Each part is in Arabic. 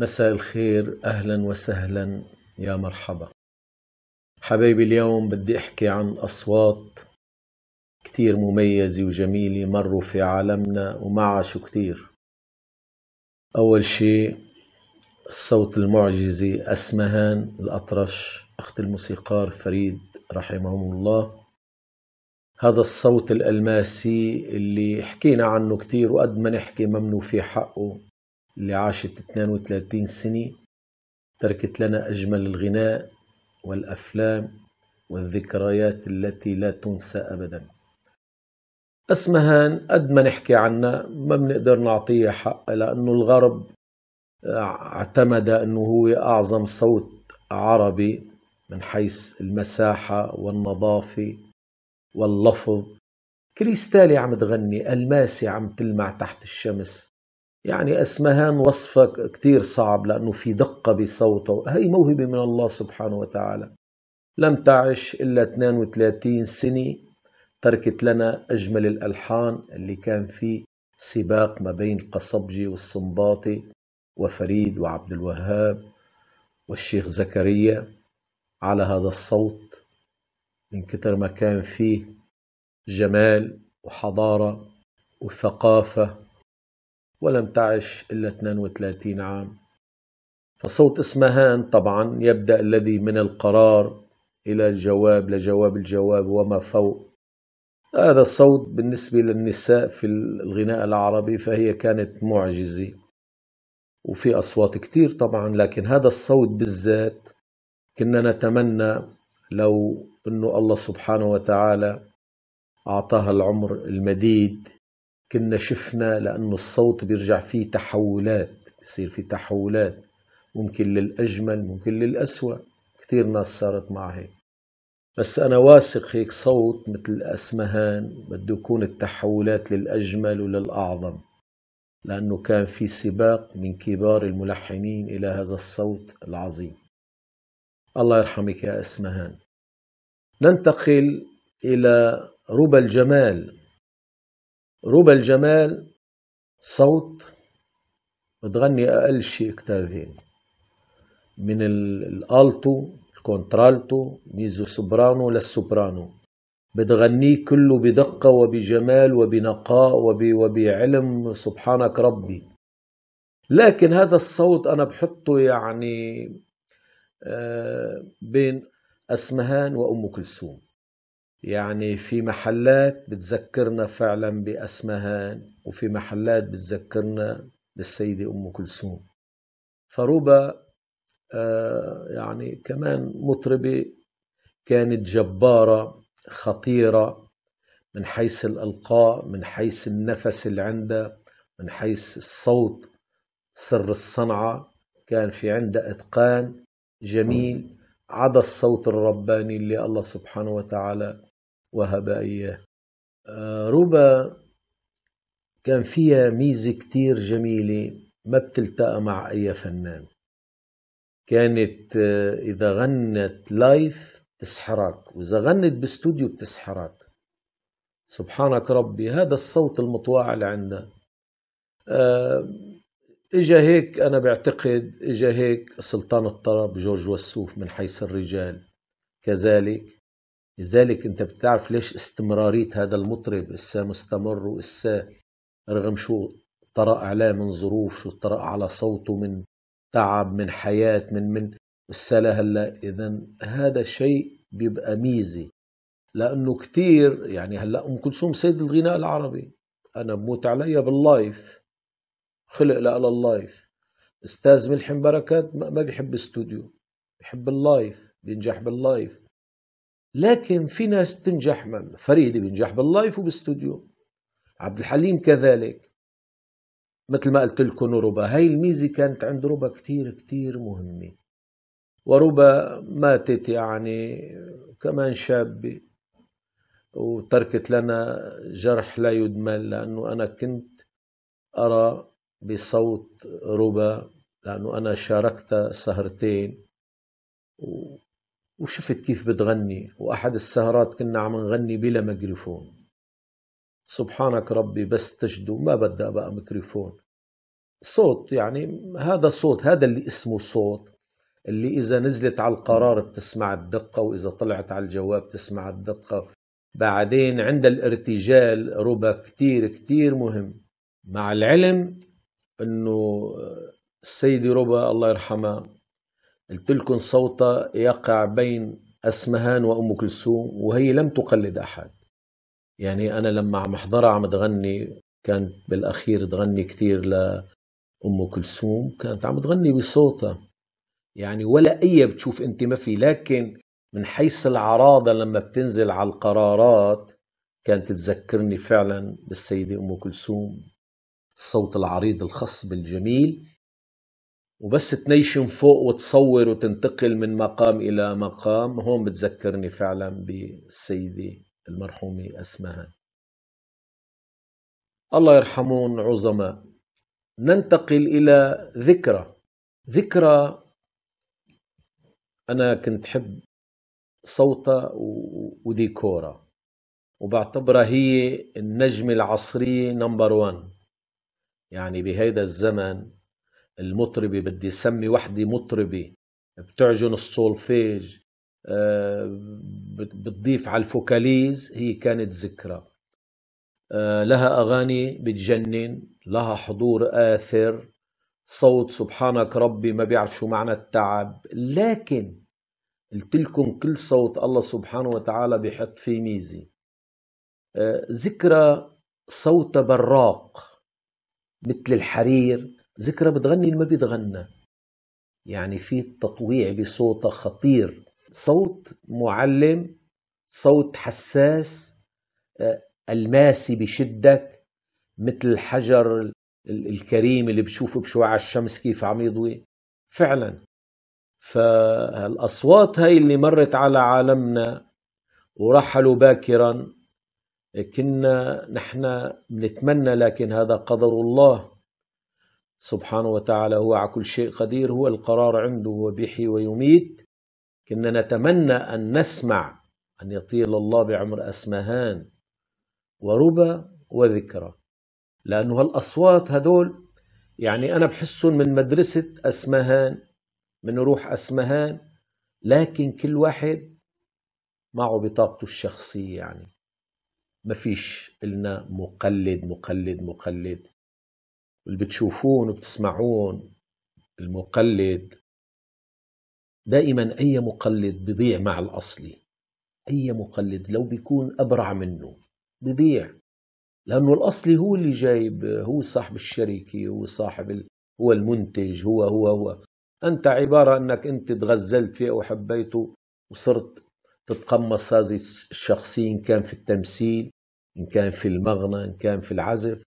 مساء الخير أهلا وسهلا يا مرحبا حبايبي اليوم بدي أحكي عن أصوات كتير مميزة وجميلة مروا في عالمنا وما عاشوا كتير أول شيء الصوت المعجزي أسمهان الأطرش أخت الموسيقار فريد رحمه الله هذا الصوت الألماسي اللي حكينا عنه كتير وقد ما نحكي ممنوع في حقه اللي عاشت 32 سنة تركت لنا أجمل الغناء والأفلام والذكريات التي لا تنسى أبدا أسمهان قد ما نحكي عنها ما بنقدر نعطيه حق لأنه الغرب آه، اعتمد أنه هو أعظم صوت عربي من حيث المساحة والنظافة واللفظ كريستالي عم تغني الماسي عم تلمع تحت الشمس يعني اسمهان وصفة كتير صعب لأنه في دقة بصوته هي موهبة من الله سبحانه وتعالى لم تعش إلا 32 سنة تركت لنا أجمل الألحان اللي كان في سباق ما بين القصبجي والصنباطي وفريد وعبد الوهاب والشيخ زكريا على هذا الصوت من كتر ما كان فيه جمال وحضارة وثقافة ولم تعش إلا 32 عام فصوت اسمهان طبعا يبدأ الذي من القرار إلى الجواب لجواب الجواب وما فوق هذا الصوت بالنسبة للنساء في الغناء العربي فهي كانت معجزة وفي أصوات كتير طبعا لكن هذا الصوت بالذات كنا نتمنى لو أنه الله سبحانه وتعالى أعطاها العمر المديد كنا شفنا لأن الصوت بيرجع فيه تحولات بيصير فيه تحولات ممكن للأجمل ممكن للأسوأ كتير ناس صارت مع هيك بس أنا واثق هيك صوت مثل أسمهان بده يكون التحولات للأجمل وللأعظم لأنه كان في سباق من كبار الملحنين إلى هذا الصوت العظيم الله يرحمك يا أسمهان ننتقل إلى ربى الجمال ربى الجمال صوت بتغني أقل شيء كتابين من الألتو الكونترالتو ميزو سوبرانو للسوبرانو بتغنيه كله بدقة وبجمال وبنقاء وب... وبعلم سبحانك ربي لكن هذا الصوت أنا بحطه يعني آه، بين أسمهان وأم كلثوم يعني في محلات بتذكرنا فعلا بأسمهان وفي محلات بتذكرنا بالسيدة أم كلثوم فروبا آه يعني كمان مطربة كانت جبارة خطيرة من حيث الألقاء من حيث النفس اللي عندها من حيث الصوت سر الصنعة كان في عندها إتقان جميل عدا الصوت الرباني اللي الله سبحانه وتعالى وهب إياه آه، روبا كان فيها ميزة كتير جميلة ما بتلتقى مع أي فنان كانت آه، إذا غنت لايف تسحرك وإذا غنت باستوديو بتسحرك سبحانك ربي هذا الصوت المطواع اللي عندها آه، إجا هيك أنا بعتقد إجا هيك سلطان الطرب جورج وسوف من حيث الرجال كذلك لذلك انت بتعرف ليش استمرارية هذا المطرب اسا مستمر واسا رغم شو طرأ عليه من ظروف شو طرأ على صوته من تعب من حياة من من اسا هلا اذا هذا شيء بيبقى ميزة لانه كثير يعني هلا ام كلثوم سيد الغناء العربي انا بموت عليها باللايف خلق لها اللايف استاذ ملحم بركات ما بيحب استوديو بيحب اللايف بينجح باللايف لكن في ناس تنجح من فريد بينجح باللايف وبالستوديو عبد الحليم كذلك مثل ما قلت لكم ربا هاي الميزة كانت عند ربا كتير كتير مهمة وربا ماتت يعني كمان شابة وتركت لنا جرح لا يدمن لأنه أنا كنت أرى بصوت ربا لأنه أنا شاركت سهرتين وشفت كيف بتغني وأحد السهرات كنا عم نغني بلا ميكروفون سبحانك ربي بس تجدو ما بدأ بقى ميكروفون صوت يعني هذا صوت هذا اللي اسمه صوت اللي إذا نزلت على القرار بتسمع الدقة وإذا طلعت على الجواب تسمع الدقة بعدين عند الارتجال ربا كتير كتير مهم مع العلم أنه السيدة ربا الله يرحمها قلت لكم صوتها يقع بين أسمهان وأم كلثوم وهي لم تقلد أحد يعني أنا لما عم أحضرها عم تغني كانت بالأخير تغني كثير لأم كلثوم كانت عم تغني بصوتها يعني ولا أي بتشوف أنت ما في لكن من حيث العراضة لما بتنزل على القرارات كانت تذكرني فعلا بالسيدة أم كلثوم الصوت العريض الخصب الجميل وبس تنيشن فوق وتصور وتنتقل من مقام إلى مقام هون بتذكرني فعلا بالسيدة المرحومة أسمهان الله يرحمون عظماء ننتقل إلى ذكرى ذكرى أنا كنت حب صوتها وديكورها وبعتبرها هي النجمة العصرية نمبر وان يعني بهيدا الزمن المطربة بدي اسمي وحدة مطربة بتعجن الصولفيج آه، بتضيف على الفوكاليز هي كانت ذكرى آه، لها أغاني بتجنن لها حضور آثر صوت سبحانك ربي ما بيعرف شو معنى التعب لكن قلت لكم كل صوت الله سبحانه وتعالى بيحط فيه ميزة آه، ذكرى صوت براق مثل الحرير ذكرى بتغني اللي ما بيتغنى يعني في تطويع بصوتها خطير صوت معلم صوت حساس آه، الماسي بشدك مثل الحجر الكريم اللي بشوفه بشعاع الشمس كيف عم يضوي فعلا فالاصوات هاي اللي مرت على عالمنا ورحلوا باكرا كنا نحن بنتمنى لكن هذا قدر الله سبحانه وتعالى هو على كل شيء قدير هو القرار عنده وبيحيي ويميت كنا نتمنى أن نسمع أن يطيل الله بعمر أسمهان وربا وذكرى لأنه هالأصوات هدول يعني أنا بحسهم من مدرسة أسمهان من روح أسمهان لكن كل واحد معه بطاقته الشخصية يعني ما فيش إلنا مقلد مقلد مقلد اللي بتشوفون وبتسمعون المقلد دائما أي مقلد بضيع مع الأصلي أي مقلد لو بيكون أبرع منه بضيع لأنه الأصلي هو اللي جايب هو صاحب الشركة هو صاحب ال... هو المنتج هو هو هو أنت عبارة أنك أنت تغزلت فيه أو حبيته وصرت تتقمص هذه الشخصية إن كان في التمثيل إن كان في المغنى إن كان في العزف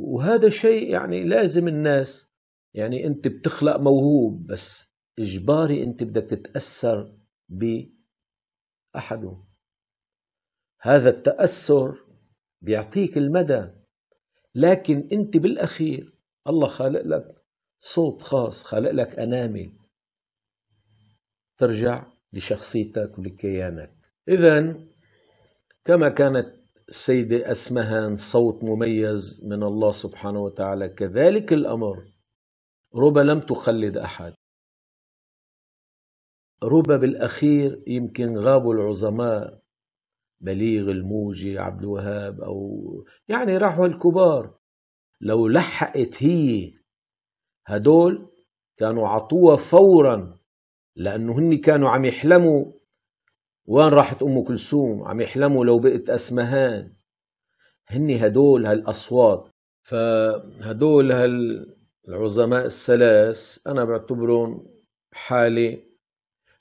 وهذا شيء يعني لازم الناس يعني انت بتخلق موهوب بس اجباري انت بدك تتاثر باحده هذا التاثر بيعطيك المدى لكن انت بالاخير الله خالق لك صوت خاص خالق لك انامل ترجع لشخصيتك ولكيانك اذا كما كانت السيدة أسمهان صوت مميز من الله سبحانه وتعالى كذلك الأمر ربا لم تخلد أحد ربا بالأخير يمكن غابوا العظماء بليغ الموجي عبد الوهاب أو يعني راحوا الكبار لو لحقت هي هدول كانوا عطوها فورا لأنه هن كانوا عم يحلموا وين راحت أم كلثوم عم يحلموا لو بقت أسمهان هني هدول هالأصوات فهدول هالعظماء الثلاث أنا بعتبرهم حالة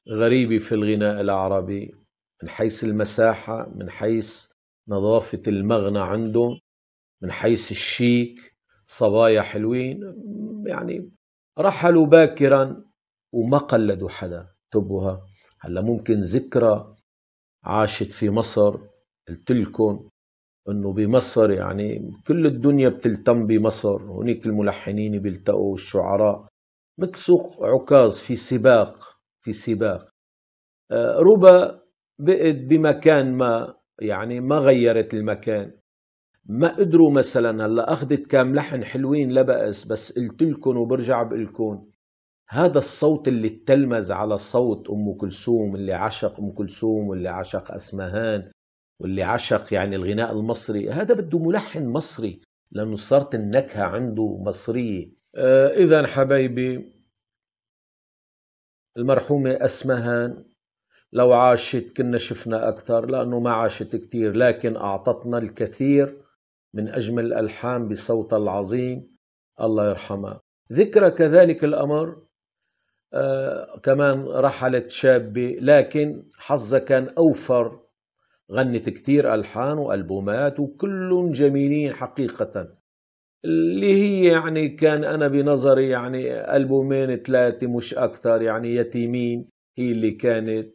غريبة في الغناء العربي من حيث المساحة من حيث نظافة المغنى عندهم من حيث الشيك صبايا حلوين يعني رحلوا باكرا وما قلدوا حدا تبوها هلا ممكن ذكرى عاشت في مصر قلت لكم انه بمصر يعني كل الدنيا بتلتم بمصر هنيك الملحنين بيلتقوا الشعراء مثل سوق عكاظ في سباق في سباق آه، ربا بقت بمكان ما يعني ما غيرت المكان ما قدروا مثلا هلا اخذت كام لحن حلوين لا بأس بس قلت لكم وبرجع بقول لكم هذا الصوت اللي اتلمز على صوت أم كلثوم اللي عشق أم كلثوم واللي عشق أسمهان واللي عشق يعني الغناء المصري هذا بده ملحن مصري لأنه صارت النكهة عنده مصرية آه إذا حبايبي المرحومة أسمهان لو عاشت كنا شفنا أكثر لأنه ما عاشت كثير لكن أعطتنا الكثير من أجمل الألحان بصوتها العظيم الله يرحمها ذكرى كذلك الأمر آه، كمان رحلت شابة لكن حظها كان أوفر غنت كتير ألحان وألبومات وكل جميلين حقيقة اللي هي يعني كان أنا بنظري يعني ألبومين ثلاثة مش أكتر يعني يتيمين هي اللي كانت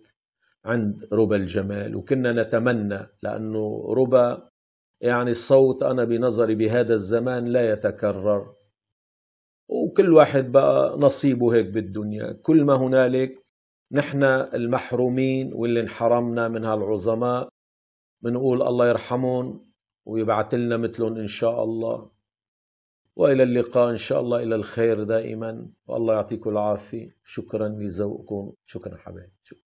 عند ربا الجمال وكنا نتمنى لأنه ربا يعني الصوت أنا بنظري بهذا الزمان لا يتكرر وكل واحد بقى نصيبه هيك بالدنيا كل ما هنالك نحن المحرومين واللي انحرمنا من هالعظماء بنقول الله يرحمهم ويبعث لنا مثلهم إن شاء الله وإلى اللقاء إن شاء الله إلى الخير دائما والله يعطيكم العافية شكرا لذوقكم شكرا حبايبي